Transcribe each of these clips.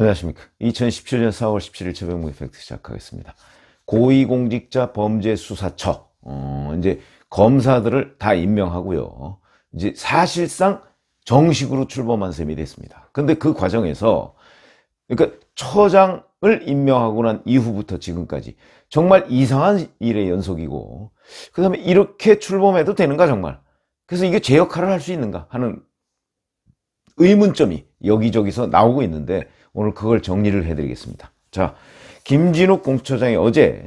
안녕하십니까. 2017년 4월 17일 재백무 이펙트 시작하겠습니다. 고위공직자 범죄수사처, 어, 이제 검사들을 다 임명하고요. 이제 사실상 정식으로 출범한 셈이 됐습니다. 근데 그 과정에서, 그러니까 처장을 임명하고 난 이후부터 지금까지 정말 이상한 일의 연속이고, 그 다음에 이렇게 출범해도 되는가, 정말. 그래서 이게 제 역할을 할 수 있는가 하는 의문점이 여기저기서 나오고 있는데 오늘 그걸 정리를 해드리겠습니다. 자, 김진욱 공수처장이 어제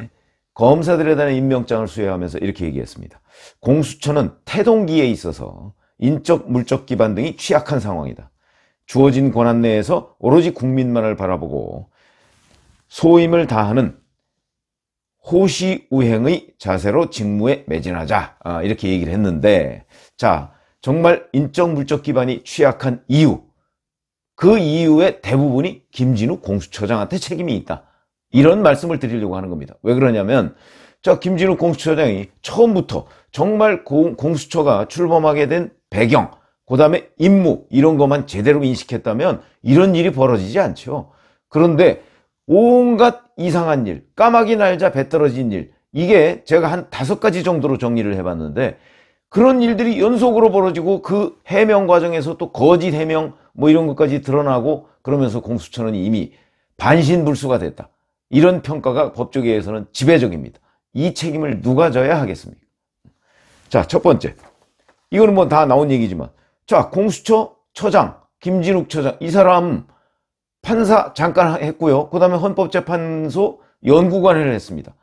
검사들에 대한 임명장을 수여하면서 이렇게 얘기했습니다. 공수처는 태동기에 있어서 인적, 물적 기반 등이 취약한 상황이다. 주어진 권한 내에서 오로지 국민만을 바라보고 소임을 다하는 호시우행의 자세로 직무에 매진하자 아, 이렇게 얘기를 했는데 자 정말 인적 물적 기반이 취약한 이유 그 이유의 대부분이 김진우 공수처장한테 책임이 있다. 이런 말씀을 드리려고 하는 겁니다. 왜 그러냐면 자 김진우 공수처장이 처음부터 정말 고, 공수처가 출범하게 된 배경 그 다음에 임무 이런 것만 제대로 인식했다면 이런 일이 벌어지지 않죠. 그런데 온갖 이상한 일, 까마귀 날자 배 떨어진 일 이게 제가 한 다섯 가지 정도로 정리를 해봤는데 그런 일들이 연속으로 벌어지고 그 해명 과정에서 또 거짓 해명 뭐 이런 것까지 드러나고 그러면서 공수처는 이미 반신불수가 됐다. 이런 평가가 법조계에서는 지배적입니다. 이 책임을 누가 져야 하겠습니까? 자, 첫 번째. 이거는 뭐 다 나온 얘기지만 자, 공수처 처장, 김진욱 처장 이 사람 판사 잠깐 했고요. 그 다음에 헌법재판소 연구관을 했습니다.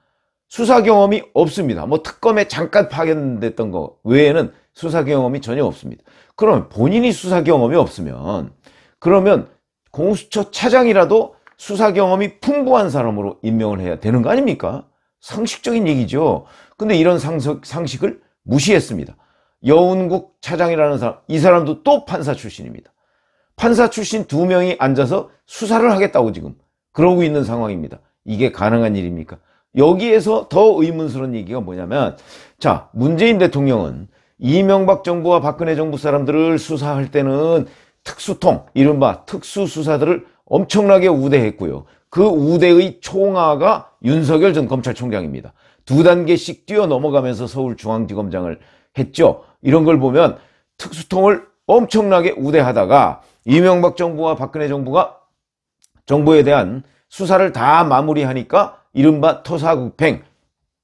수사 경험이 없습니다. 뭐 특검에 잠깐 파견됐던 거 외에는 수사 경험이 전혀 없습니다. 그러면 본인이 수사 경험이 없으면 그러면 공수처 차장이라도 수사 경험이 풍부한 사람으로 임명을 해야 되는 거 아닙니까? 상식적인 얘기죠. 근데 이런 상식, 상식을 무시했습니다. 여운국 차장이라는 사람, 이 사람도 또 판사 출신입니다. 판사 출신 두 명이 앉아서 수사를 하겠다고 지금 그러고 있는 상황입니다. 이게 가능한 일입니까? 여기에서 더 의문스러운 얘기가 뭐냐면 자 문재인 대통령은 이명박 정부와 박근혜 정부 사람들을 수사할 때는 특수통 이른바 특수수사들을 엄청나게 우대했고요 그 우대의 총아가 윤석열 전 검찰총장입니다 두 단계씩 뛰어넘어가면서 서울중앙지검장을 했죠 이런 걸 보면 특수통을 엄청나게 우대하다가 이명박 정부와 박근혜 정부가 정부에 대한 수사를 다 마무리하니까 이른바 토사구팽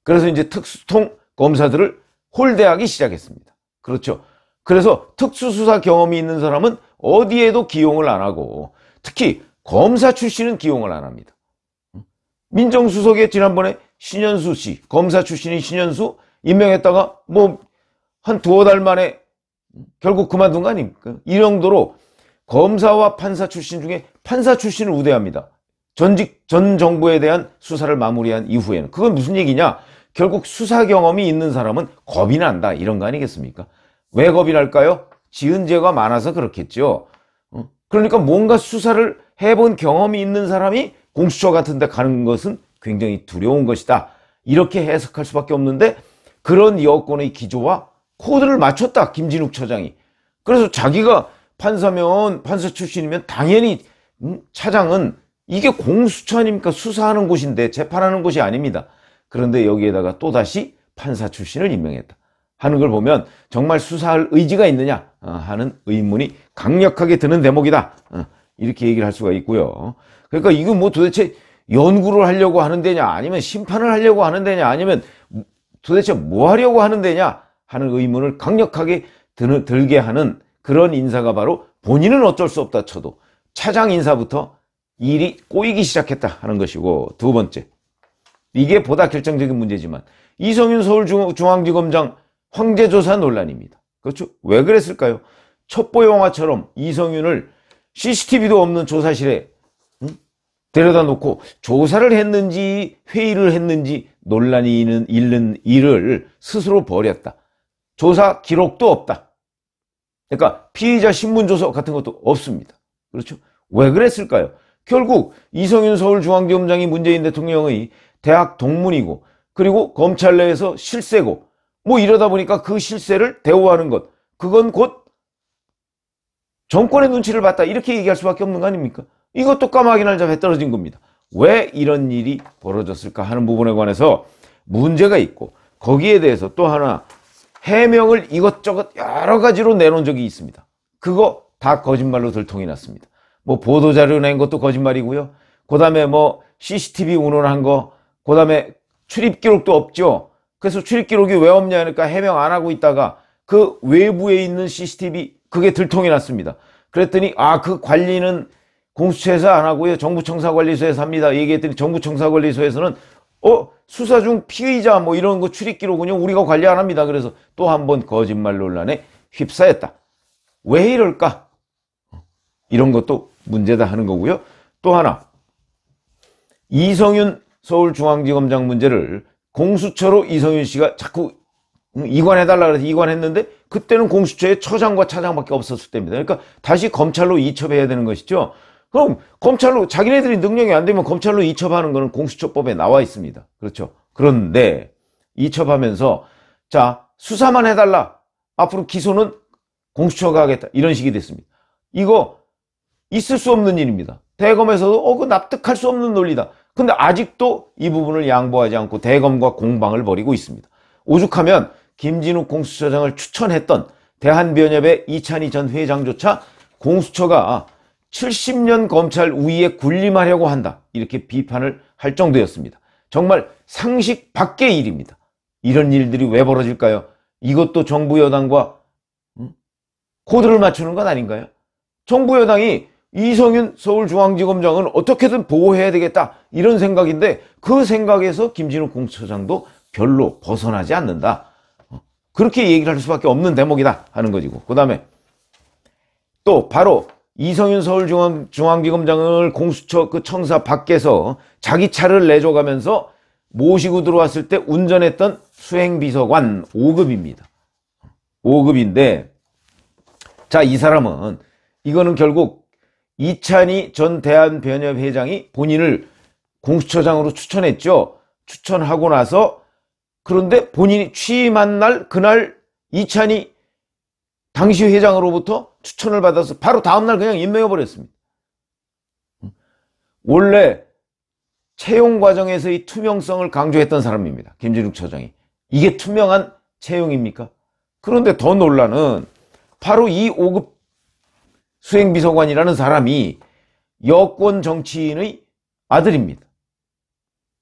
그래서 이제 특수통 검사들을 홀대하기 시작했습니다. 그렇죠. 그래서 특수수사 경험이 있는 사람은 어디에도 기용을 안 하고 특히 검사 출신은 기용을 안 합니다. 민정수석에 지난번에 신현수 씨, 검사 출신인 신현수 임명했다가 뭐 한 두어 달 만에 결국 그만둔 거 아닙니까? 이 정도로 검사와 판사 출신 중에 판사 출신을 우대합니다. 전직 전 정부에 대한 수사를 마무리한 이후에는 그건 무슨 얘기냐? 결국 수사 경험이 있는 사람은 겁이 난다 이런 거 아니겠습니까? 왜 겁이 날까요? 지은 죄가 많아서 그렇겠죠. 어? 그러니까 뭔가 수사를 해본 경험이 있는 사람이 공수처 같은 데 가는 것은 굉장히 두려운 것이다. 이렇게 해석할 수밖에 없는데 그런 여권의 기조와 코드를 맞췄다. 김진욱 처장이. 그래서 자기가 판사면 판사 출신이면 당연히 음? 차장은 이게 공수처아닙니까 수사하는 곳인데 재판하는 곳이 아닙니다. 그런데 여기에다가 또다시 판사 출신을 임명했다. 하는 걸 보면 정말 수사할 의지가 있느냐 어, 하는 의문이 강력하게 드는 대목이다. 어, 이렇게 얘기를 할 수가 있고요. 그러니까 이건 뭐 도대체 연구를 하려고 하는 데냐 아니면 심판을 하려고 하는 데냐 아니면 도대체 뭐 하려고 하는 데냐 하는 의문을 강력하게 들게 하는 그런 인사가 바로 본인은 어쩔 수 없다 쳐도 차장 인사부터 일이 꼬이기 시작했다 하는 것이고 두 번째 이게 보다 결정적인 문제지만 이성윤 서울중앙지검장 황제조사 논란입니다. 그렇죠? 왜 그랬을까요? 첩보 영화처럼 이성윤을 CCTV도 없는 조사실에 응? 데려다 놓고 조사를 했는지 회의를 했는지 논란이 있는, 있는 일을 스스로 버렸다 조사 기록도 없다. 그러니까 피의자 신문조서 같은 것도 없습니다. 그렇죠? 왜 그랬을까요? 결국 이성윤 서울중앙지검장이 문재인 대통령의 대학 동문이고 그리고 검찰 내에서 실세고 뭐 이러다 보니까 그 실세를 대우하는 것 그건 곧 정권의 눈치를 봤다 이렇게 얘기할 수밖에 없는 거 아닙니까? 이것도 까마귀 날자배 떨어진 겁니다. 왜 이런 일이 벌어졌을까 하는 부분에 관해서 문제가 있고 거기에 대해서 또 하나 해명을 이것저것 여러 가지로 내놓은 적이 있습니다. 그거 다 거짓말로 들통이 났습니다. 뭐 보도자료 낸 것도 거짓말이고요. 그 다음에 뭐 CCTV 운운한 거, 그 다음에 출입 기록도 없죠. 그래서 출입 기록이 왜 없냐 하니까 해명 안 하고 있다가 그 외부에 있는 CCTV 그게 들통이 났습니다. 그랬더니 아 그 관리는 공수처에서 안 하고요. 정부청사관리소에서 합니다. 얘기했더니 정부청사관리소에서는 어 수사 중 피의자 뭐 이런 거 출입 기록은요 우리가 관리 안 합니다. 그래서 또 한 번 거짓말 논란에 휩싸였다. 왜 이럴까? 이런 것도 문제다 하는 거고요. 또 하나 이성윤 서울중앙지검장 문제를 공수처로 이성윤 씨가 자꾸 이관해달라 그래서 이관했는데 그때는 공수처에 처장과 차장밖에 없었을 때입니다. 그러니까 다시 검찰로 이첩해야 되는 것이죠. 그럼 검찰로 자기네들이 능력이 안 되면 검찰로 이첩하는 거는 공수처법에 나와 있습니다. 그렇죠. 그런데 이첩하면서 자 수사만 해달라. 앞으로 기소는 공수처가 하겠다. 이런 식이 됐습니다. 이거 있을 수 없는 일입니다. 대검에서도 어, 그 납득할 수 없는 논리다. 근데 아직도 이 부분을 양보하지 않고 대검과 공방을 벌이고 있습니다. 오죽하면 김진욱 공수처장을 추천했던 대한변협의 이찬희 전 회장조차 공수처가 70년 검찰 우위에 군림하려고 한다. 이렇게 비판을 할 정도였습니다. 정말 상식 밖의 일입니다. 이런 일들이 왜 벌어질까요? 이것도 정부 여당과 음? 코드를 맞추는 건 아닌가요? 정부 여당이 이성윤 서울중앙지검장은 어떻게든 보호해야 되겠다 이런 생각인데 그 생각에서 김진욱 공수처장도 별로 벗어나지 않는다. 어, 그렇게 얘기를 할 수밖에 없는 대목이다 하는 거지고 그 다음에 또 바로 이성윤 서울중앙지검장을 공수처 그 청사 밖에서 자기 차를 내줘가면서 모시고 들어왔을 때 운전했던 수행비서관 5급입니다. 5급인데 자 이 사람은 이거는 결국 이찬희 전 대한변협 회장이 본인을 공수처장으로 추천했죠. 추천하고 나서 그런데 본인이 취임한 날 그날 이찬희 당시 회장으로부터 추천을 받아서 바로 다음날 그냥 임명해버렸습니다. 원래 채용 과정에서의 투명성을 강조했던 사람입니다. 김진욱 처장이. 이게 투명한 채용입니까? 그런데 더 논란은 바로 이 5급 수행비서관이라는 사람이 여권 정치인의 아들입니다.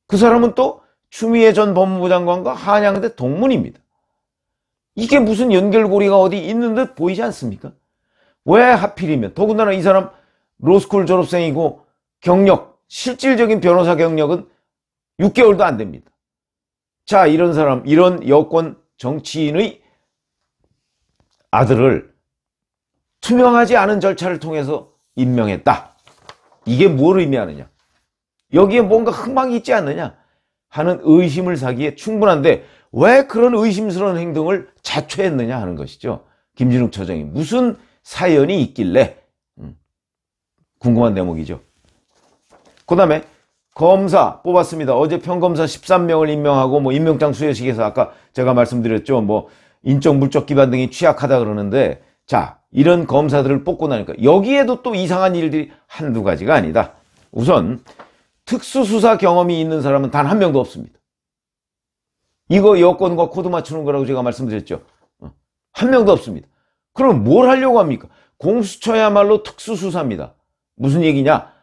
그 사람은 또 추미애 전 법무부 장관과 한양대 동문입니다. 이게 무슨 연결고리가 어디 있는 듯 보이지 않습니까? 왜 하필이면 더군다나 이 사람 로스쿨 졸업생이고 경력 실질적인 변호사 경력은 6개월도 안 됩니다. 자 이런 사람 이런 여권 정치인의 아들을 투명하지 않은 절차를 통해서 임명했다. 이게 뭘 의미하느냐? 여기에 뭔가 흥망이 있지 않느냐? 하는 의심을 사기에 충분한데 왜 그런 의심스러운 행동을 자초했느냐 하는 것이죠. 김진욱 처장이 무슨 사연이 있길래 음, 궁금한 대목이죠. 그 다음에 검사 뽑았습니다. 어제 평검사 13명을 임명하고 뭐 임명장 수여식에서 아까 제가 말씀드렸죠. 뭐 인적 물적 기반 등이 취약하다 그러는데 자 이런 검사들을 뽑고 나니까 여기에도 또 이상한 일들이 한두 가지가 아니다. 우선 특수수사 경험이 있는 사람은 단 한 명도 없습니다. 이거 여권과 코드 맞추는 거라고 제가 말씀드렸죠. 어, 한 명도 없습니다. 그럼 뭘 하려고 합니까? 공수처야말로 특수수사입니다. 무슨 얘기냐?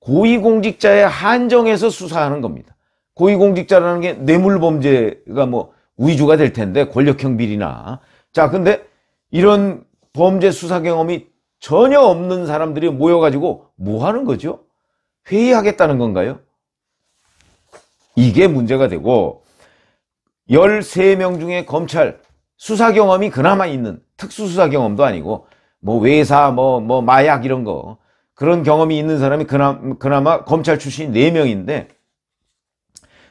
고위공직자의 한정에서 수사하는 겁니다. 고위공직자라는 게 뇌물범죄가 뭐 위주가 될 텐데 권력형 비리나 자 근데 이런 범죄 수사 경험이 전혀 없는 사람들이 모여가지고 뭐 하는 거죠? 회의하겠다는 건가요? 이게 문제가 되고 13명 중에 검찰 수사 경험이 그나마 있는 특수수사 경험도 아니고 뭐 외사 뭐뭐 뭐 마약 이런 거 그런 경험이 있는 사람이 그나마, 그나마 검찰 출신 4명인데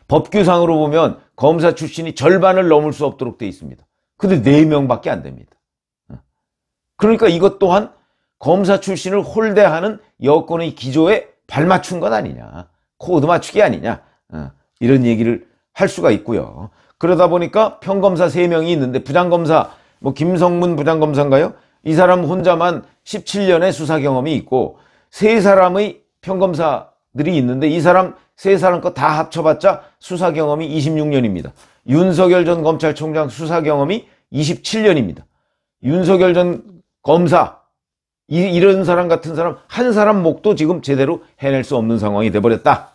법규상으로 보면 검사 출신이 절반을 넘을 수 없도록 돼 있습니다. 근데 4명밖에 안 됩니다. 그러니까 이것 또한 검사 출신을 홀대하는 여권의 기조에 발맞춘 것 아니냐. 코드 맞추기 아니냐. 어, 이런 얘기를 할 수가 있고요. 그러다 보니까 평검사 3명이 있는데 부장검사 뭐 김성문 부장검사인가요? 이 사람 혼자만 17년의 수사 경험이 있고 세 사람의 평검사들이 있는데 이 사람 세 사람 거 다 합쳐봤자 수사 경험이 26년입니다. 윤석열 전 검찰총장 수사 경험이 27년입니다. 윤석열 전 검사 이, 이런 사람 같은 사람 한 사람 목도 지금 제대로 해낼 수 없는 상황이 돼버렸다.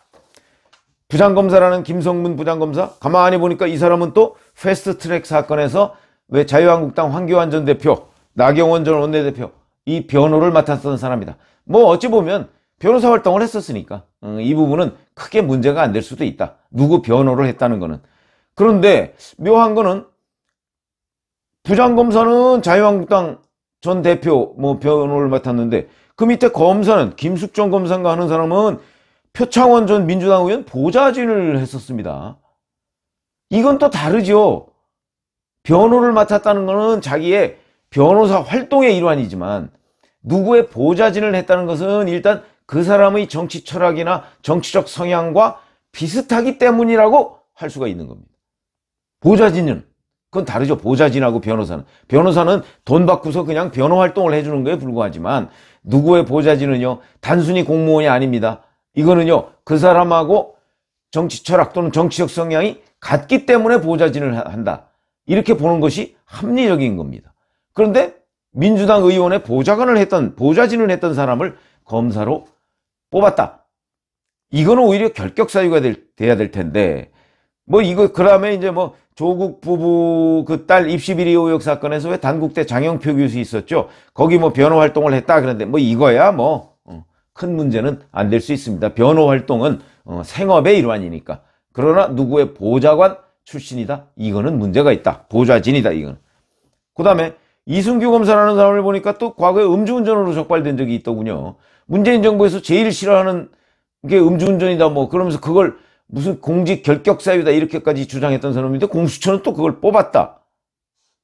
부장검사라는 김성문 부장검사 가만히 보니까 이 사람은 또 패스트트랙 사건에서 왜 자유한국당 황교안 전 대표 나경원 전 원내대표 이 변호를 맡았던 사람이다. 뭐 어찌 보면 변호사 활동을 했었으니까 음, 이 부분은 크게 문제가 안 될 수도 있다. 누구 변호를 했다는 거는. 그런데 묘한 거는 부장검사는 자유한국당 전 대표 뭐 변호를 맡았는데 그 밑에 검사는 김숙정 검사인가 하는 사람은 표창원 전 민주당 의원 보좌진을 했었습니다. 이건 또 다르죠. 변호를 맡았다는 것은 자기의 변호사 활동의 일환이지만 누구의 보좌진을 했다는 것은 일단 그 사람의 정치 철학이나 정치적 성향과 비슷하기 때문이라고 할 수가 있는 겁니다. 보좌진은 그건 다르죠. 보좌진하고 변호사는. 변호사는 돈 받고서 그냥 변호 활동을 해주는 거에 불과하지만 누구의 보좌진은요. 단순히 공무원이 아닙니다. 이거는요. 그 사람하고 정치 철학 또는 정치적 성향이 같기 때문에 보좌진을 한다. 이렇게 보는 것이 합리적인 겁니다. 그런데 민주당 의원의 보좌관을 했던 보좌진을 했던 사람을 검사로 뽑았다. 이거는 오히려 결격 사유가 될, 돼야 될 텐데 뭐 이거 그다음에 이제 뭐 조국 부부 그 딸 입시비리 의혹 사건에서 왜 단국대 장영표 교수 있었죠? 거기 뭐 변호 활동을 했다 그런데 뭐 이거야 뭐큰 어, 문제는 안 될 수 있습니다. 변호 활동은 어, 생업의 일환이니까. 그러나 누구의 보좌관 출신이다? 이거는 문제가 있다. 보좌진이다 이건. 그다음에 이승규 검사라는 사람을 보니까 또 과거에 음주운전으로 적발된 적이 있더군요. 문재인 정부에서 제일 싫어하는 게 음주운전이다 뭐 그러면서 그걸 무슨 공직 결격 사유다 이렇게까지 주장했던 사람인데 공수처는 또 그걸 뽑았다.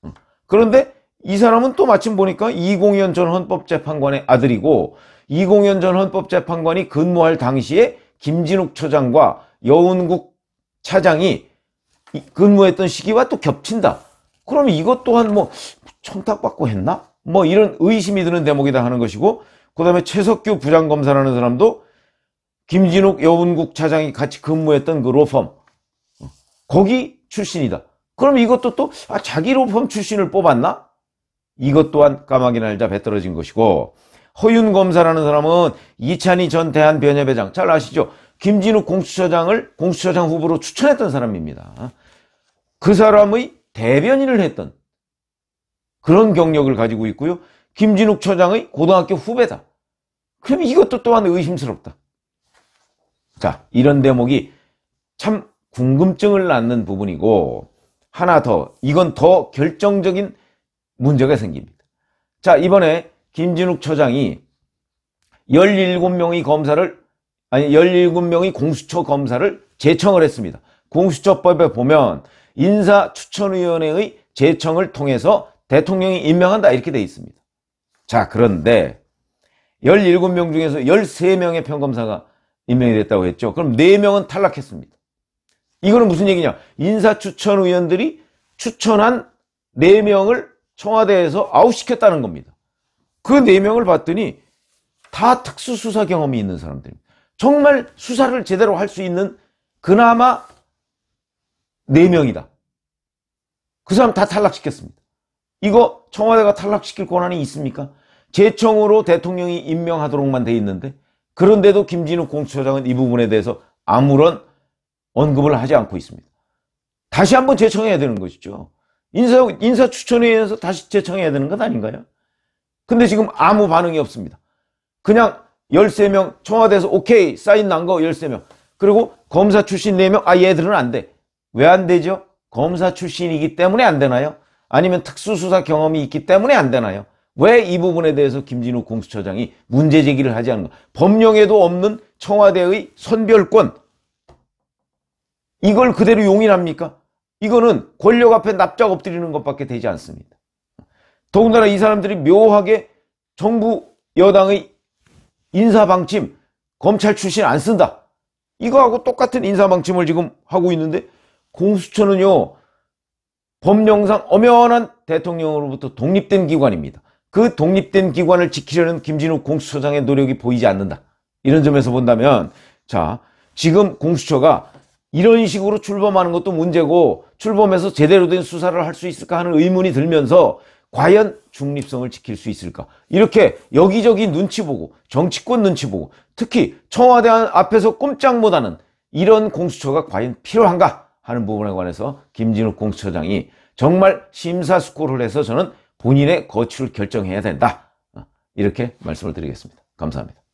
음. 그런데 이 사람은 또 마침 보니까 이공현 전 헌법재판관의 아들이고 이공현 전 헌법재판관이 근무할 당시에 김진욱 처장과 여운국 차장이 근무했던 시기와 또 겹친다. 그럼 이것 또한 뭐 청탁받고 했나? 뭐 이런 의심이 드는 대목이다 하는 것이고 그 다음에 최석규 부장검사라는 사람도 김진욱 여운국 차장이 같이 근무했던 그 로펌 거기 출신이다. 그럼 이것도 또 아, 자기 로펌 출신을 뽑았나? 이것 또한 까마귀 날자 배 떨어진 것이고 허윤 검사라는 사람은 이찬희 전 대한변협회장 잘 아시죠? 김진욱 공수처장을 공수처장 후보로 추천했던 사람입니다. 그 사람의 대변인을 했던 그런 경력을 가지고 있고요. 김진욱 처장의 고등학교 후배다. 그럼 이것도 또한 의심스럽다. 자, 이런 대목이 참 궁금증을 낳는 부분이고 하나 더, 이건 더 결정적인 문제가 생깁니다. 자, 이번에 김진욱 처장이 17명의 검사를 아니 17명의 공수처 검사를 제청을 했습니다. 공수처법에 보면 인사추천위원회의 제청을 통해서 대통령이 임명한다 이렇게 돼 있습니다. 자 그런데 17명 중에서 13명의 평검사가 임명이 됐다고 했죠. 그럼 4명은 탈락했습니다. 이거는 무슨 얘기냐? 인사추천 의원들이 추천한 4명을 청와대에서 아웃시켰다는 겁니다. 그 4명을 봤더니 다 특수수사 경험이 있는 사람들입니다. 정말 수사를 제대로 할 수 있는 그나마 4명이다. 그 사람 다 탈락시켰습니다. 이거 청와대가 탈락시킬 권한이 있습니까? 제청으로 대통령이 임명하도록만 돼 있는데 그런데도 김진욱 공수처장은 이 부분에 대해서 아무런 언급을 하지 않고 있습니다. 다시 한번 재청해야 되는 것이죠. 인사, 인사 추천회의에서 다시 재청해야 되는 것 아닌가요? 근데 지금 아무 반응이 없습니다. 그냥 13명 청와대에서 오케이 사인 난 거 13명 그리고 검사 출신 4명 아 얘들은 안 돼. 왜 안 되죠? 검사 출신이기 때문에 안 되나요? 아니면 특수수사 경험이 있기 때문에 안 되나요? 왜이 부분에 대해서 김진욱 공수처장이 문제 제기를 하지 않은가? 법령에도 없는 청와대의 선별권 이걸 그대로 용인합니까? 이거는 권력 앞에 납작 엎드리는 것밖에 되지 않습니다. 더군다나 이 사람들이 묘하게 정부 여당의 인사 방침 검찰 출신 안 쓴다. 이거하고 똑같은 인사 방침을 지금 하고 있는데 공수처는요. 법령상 엄연한 대통령으로부터 독립된 기관입니다. 그 독립된 기관을 지키려는 김진욱 공수처장의 노력이 보이지 않는다. 이런 점에서 본다면 자 지금 공수처가 이런 식으로 출범하는 것도 문제고 출범해서 제대로 된 수사를 할 수 있을까 하는 의문이 들면서 과연 중립성을 지킬 수 있을까 이렇게 여기저기 눈치 보고 정치권 눈치 보고 특히 청와대 앞에서 꼼짝 못하는 이런 공수처가 과연 필요한가 하는 부분에 관해서 김진욱 공수처장이 정말 심사숙고를 해서 저는 본인의 거취를 결정해야 된다. 이렇게 말씀을 드리겠습니다. 감사합니다.